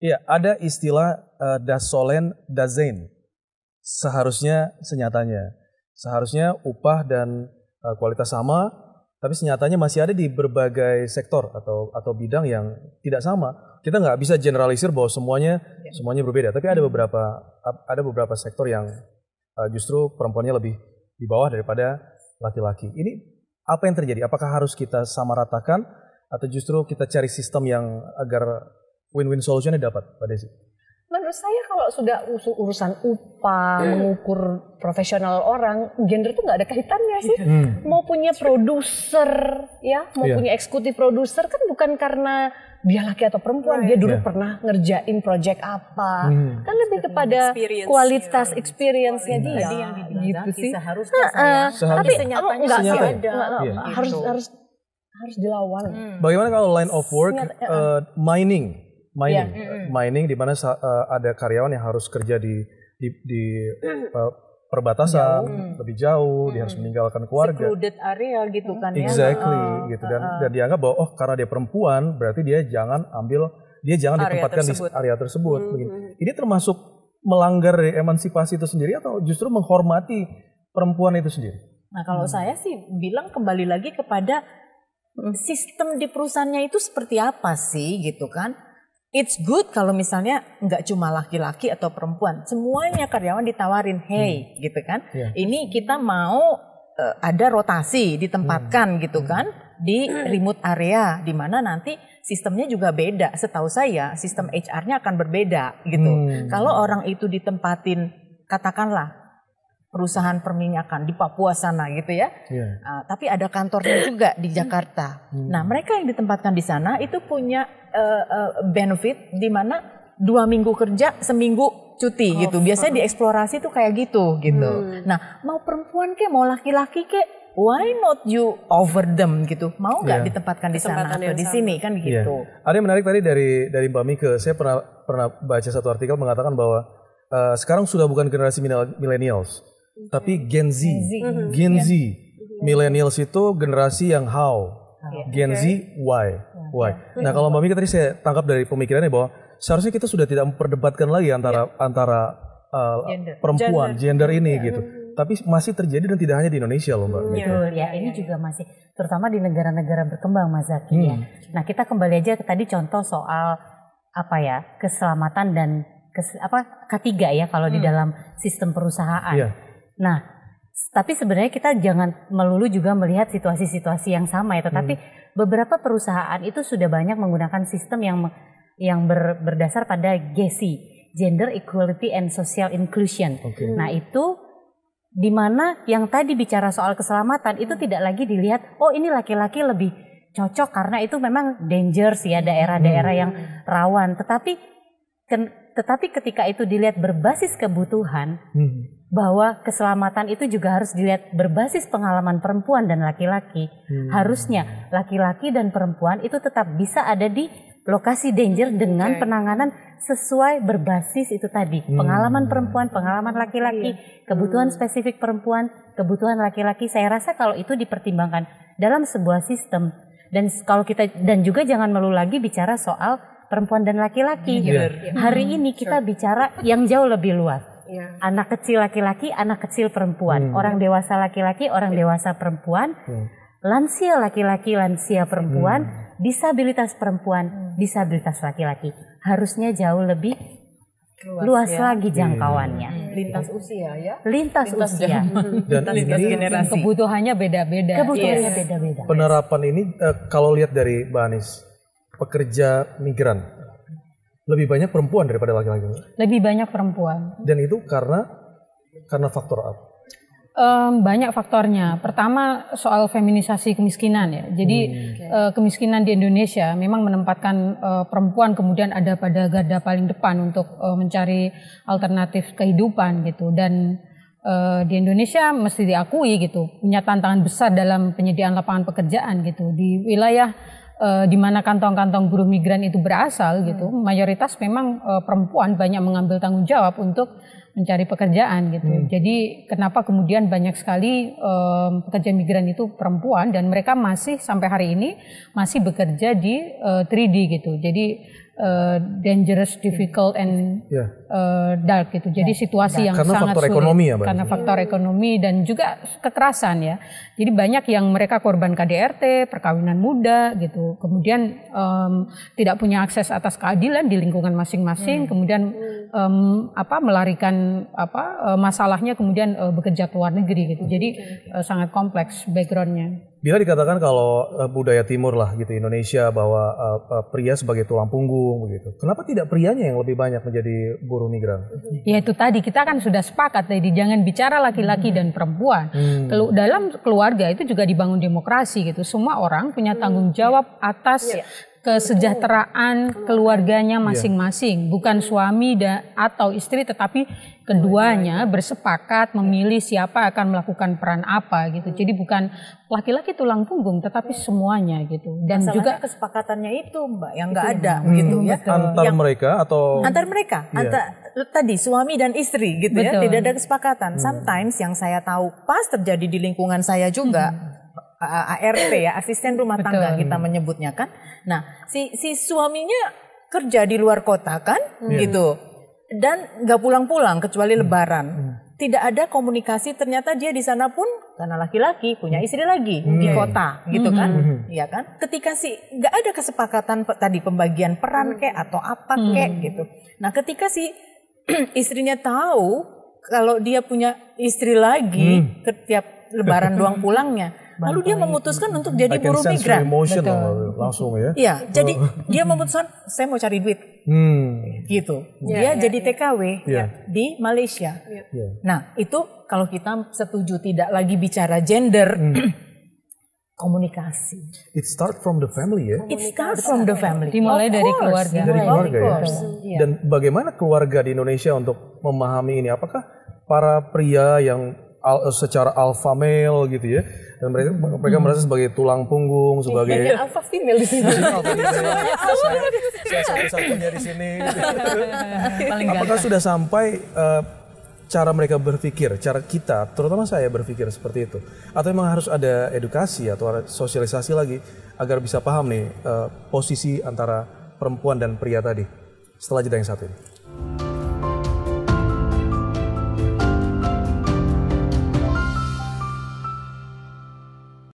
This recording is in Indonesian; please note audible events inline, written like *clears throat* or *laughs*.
Iya, ada istilah uh, eh, dasolen dazain. Seharusnya senyatanya. Seharusnya upah dan uh, kualitas sama, tapi senyatanya masih ada di berbagai sektor atau atau bidang yang tidak sama. Kita nggak bisa generalisir bahwa semuanya ya. semuanya berbeda, tapi ada hmm. beberapa ada beberapa sektor yang uh, justru perempuannya lebih di bawah daripada laki-laki. Ini apa yang terjadi? Apakah harus kita sama ratakan atau justru kita cari sistem yang agar win-win solutionnya dapat Pak Desi? Menurut saya kalau sudah urusan upah, yeah. mengukur profesional orang, gender tuh nggak ada kaitannya sih. Hmm. hmm. Mau punya produser, ya, mau yeah. punya eksekutif produser kan bukan karena dia laki atau perempuan, right. dia dulu yeah. pernah ngerjain project apa, hmm. kan lebih kepada experience, kualitas experience-nya dia, yang gitu sih. Seharusnya, uh, tapi oh, senyatanya enggak sih ada, yeah. harus harus harus dilawan. Hmm. Bagaimana kalau line of work Senyata, uh, eh, eh. eh, mining? mining, yeah. mm-hmm. mining di mana uh, ada karyawan yang harus kerja di di, di uh, perbatasan jauh. lebih jauh, mm-hmm. dia harus meninggalkan keluarga. Secluded area gitu kan exactly, ya. Exactly, oh, oh, gitu dan uh, dan dianggap bahwa oh karena dia perempuan berarti dia jangan ambil dia jangan area ditempatkan tersebut. di area tersebut. Mm-hmm. Ini termasuk melanggar emansipasi itu sendiri atau justru menghormati perempuan itu sendiri? Nah kalau hmm. saya sih bilang kembali lagi kepada hmm. sistem di perusahaannya itu seperti apa sih gitu kan? it's good kalau misalnya nggak cuma laki-laki atau perempuan, semuanya karyawan ditawarin, hey, hmm. gitu kan? Yeah. Ini kita mau uh, ada rotasi ditempatkan hmm. gitu hmm. kan di remote area, di mana nanti sistemnya juga beda. Setahu saya sistem HR-nya akan berbeda gitu. Hmm. Kalau orang itu ditempatin katakanlah perusahaan perminyakan di Papua sana gitu ya. Yeah. Iya. Uh, tapi ada kantornya juga di Jakarta. Hmm. Nah mereka yang ditempatkan di sana itu punya uh, uh, benefit di mana dua minggu kerja seminggu cuti oh, gitu. Biasanya uh. Oh. di eksplorasi tuh kayak gitu gitu. Hmm. Nah mau perempuan ke mau laki-laki ke why not you over them gitu? Mau nggak yeah. ditempatkan di sana atau di sini kan iya. gitu? Yeah. Ada yang menarik tadi dari dari Mbak Mika, saya pernah pernah baca satu artikel mengatakan bahwa uh, sekarang sudah bukan generasi millennials, tapi Gen Z. Gen Z. Mhm. Iya. Mhm. Millennials itu generasi yang how. Iya. Gen Z why. Iya. Why. Mhm. Nah, kalau Mbak Mika tadi saya tangkap dari pemikirannya bahwa seharusnya kita sudah tidak memperdebatkan lagi antara antara uh, gender. perempuan gender, gender ini gitu tapi masih terjadi dan tidak hanya di Indonesia loh mbak. Betul gitu. ya, ini juga masih terutama di negara-negara berkembang Mas Zaki ya. hmm. ya. Nah kita kembali aja ke tadi contoh soal apa ya keselamatan dan kes, apa ketiga ya kalau hmm. di dalam sistem perusahaan. Yeah. Nah, tapi sebenarnya kita jangan melulu juga melihat situasi-situasi yang sama ya, tetapi hmm. beberapa perusahaan itu sudah banyak menggunakan sistem yang yang ber, berdasar pada GESI, Gender Equality and Social Inclusion. Okay. Nah, itu di mana yang tadi bicara soal keselamatan itu hmm. tidak lagi dilihat, oh ini laki-laki lebih cocok karena itu memang dangerous ya daerah-daerah hmm. yang rawan, tetapi tetapi ketika itu dilihat berbasis kebutuhan, hmm. bahwa keselamatan itu juga harus dilihat berbasis pengalaman perempuan dan laki-laki. Hmm. Harusnya laki-laki dan perempuan itu tetap bisa ada di lokasi danger dengan okay. penanganan sesuai berbasis itu tadi. Hmm. Pengalaman perempuan, pengalaman laki-laki, iya. kebutuhan hmm. spesifik perempuan, kebutuhan laki-laki. Saya rasa kalau itu dipertimbangkan dalam sebuah sistem dan kalau kita dan juga jangan melulu lagi bicara soal perempuan dan laki-laki. Iya. Gitu. Iya. Hari hmm, ini kita bicara yang jauh lebih luas. Yeah. Anak kecil laki-laki, anak kecil perempuan, hmm. orang dewasa laki-laki, orang yeah. dewasa perempuan, hmm. lansia laki-laki, lansia perempuan, hmm. disabilitas perempuan, hmm. disabilitas laki-laki. Harusnya jauh lebih luas, luas ya. lagi iya. jangkauannya. Hmm. Lintas usia ya. Lintas, lintas usia. *laughs* Dan lintas ini, generasi. Kebutuhannya beda-beda. Kebutuhannya beda-beda. Yes. Penerapan ini eh, kalau lihat dari Mbak pekerja migran. Lebih banyak perempuan daripada laki-laki. Lebih banyak perempuan. Dan itu karena karena faktor apa? Um, banyak faktornya. Pertama soal feminisasi kemiskinan ya. Jadi hmm. uh, kemiskinan di Indonesia memang menempatkan uh, perempuan kemudian ada pada garda paling depan untuk uh, mencari alternatif kehidupan gitu. Dan uh, di Indonesia mesti diakui gitu punya tantangan besar dalam penyediaan lapangan pekerjaan gitu di wilayah uh, di mana kantong-kantong buruh migran itu berasal gitu, hmm. mayoritas memang uh, perempuan banyak mengambil tanggung jawab untuk mencari pekerjaan gitu. Hmm. Jadi kenapa kemudian banyak sekali um, pekerja migran itu perempuan dan mereka masih sampai hari ini masih bekerja di uh, 3D gitu. Jadi uh, dangerous, iya. difficult, and yeah. Iya. uh, dark gitu. Jadi yeah. situasi yang karena sangat sulit ekonomi ya, karena faktor ekonomi dan juga kekerasan ya. Jadi banyak yang mereka korban KDRT, perkawinan muda gitu. Kemudian um, tidak punya akses atas keadilan di lingkungan masing-masing. Hmm. Kemudian um, apa melarikan apa eh, masalahnya kemudian uh, bekerja ke luar negeri gitu. Hmm. Jadi okay. uh, sangat kompleks backgroundnya. Bila dikatakan kalau eh, budaya timur lah gitu Indonesia bahwa uh, pria sebagai tulang punggung begitu. Kenapa tidak prianya yang lebih banyak menjadi buruh migran? Ya itu tadi kita kan sudah sepakat jadi jangan bicara laki-laki hmm. dan perempuan. Hmm. dalam keluarga itu juga dibangun demokrasi gitu. Semua orang punya tanggung jawab atas hmm kesejahteraan keluarganya iya. masing-masing, bukan suami atau istri, tetapi keduanya bersepakat memilih siapa akan melakukan peran apa gitu. Hmm. Jadi bukan laki-laki tulang punggung, tetapi iya. semuanya gitu. Dan Masalahnya juga kesepakatannya itu mbak yang nggak ada gitu hmm, gitu ya. Betul. Antar yang, mereka atau antar mereka, iya. antar tadi suami dan istri gitu ya. betul. ya, tidak ada kesepakatan. Hmm. Sometimes yang saya tahu pas terjadi di lingkungan saya juga. Hmm Eh, ART ya, asisten rumah tangga Betul. kita menyebutnya kan. Nah, si si suaminya kerja di luar kota kan, hmm. gitu. Dan nggak pulang-pulang kecuali hmm. Lebaran. Hmm. Tidak ada komunikasi. Ternyata dia di sana pun karena laki-laki punya hmm. istri lagi hmm. di iya, iya. kota, gitu hmm. kan? Hmm. Ya kan? Ketika si nggak ada kesepakatan tadi pembagian peran hmm. kek atau apa kek gitu. Nah, ketika si *clears throat* istrinya tahu kalau dia punya istri lagi hmm. setiap lebaran *laughs* doang pulangnya Lalu dia memutuskan untuk jadi buruh migran. langsung ya. Iya, jadi oh. *laughs* dia memutuskan saya mau cari duit. Hmm. Gitu. Ya, dia ya, jadi ya. TKW ya. di Malaysia. Ya. ya. Nah, itu kalau kita setuju tidak lagi bicara gender hmm. *clears throat* komunikasi. It start from the family ya. It start from the family. Dimulai of dari keluarga. Dari keluarga ya. Iya. Dan bagaimana keluarga di Indonesia untuk memahami ini? Apakah para pria yang al, secara alpha male gitu ya dan mereka mereka hmm. merasa sebagai tulang punggung iya, sebagai ya, alpha female di sini *laughs* saya satu-satunya di sini apakah sudah sampai uh, cara mereka berpikir cara kita terutama saya berpikir seperti itu atau memang harus ada edukasi atau sosialisasi lagi agar bisa paham nih uh, posisi antara perempuan dan pria tadi setelah jeda yang satu ini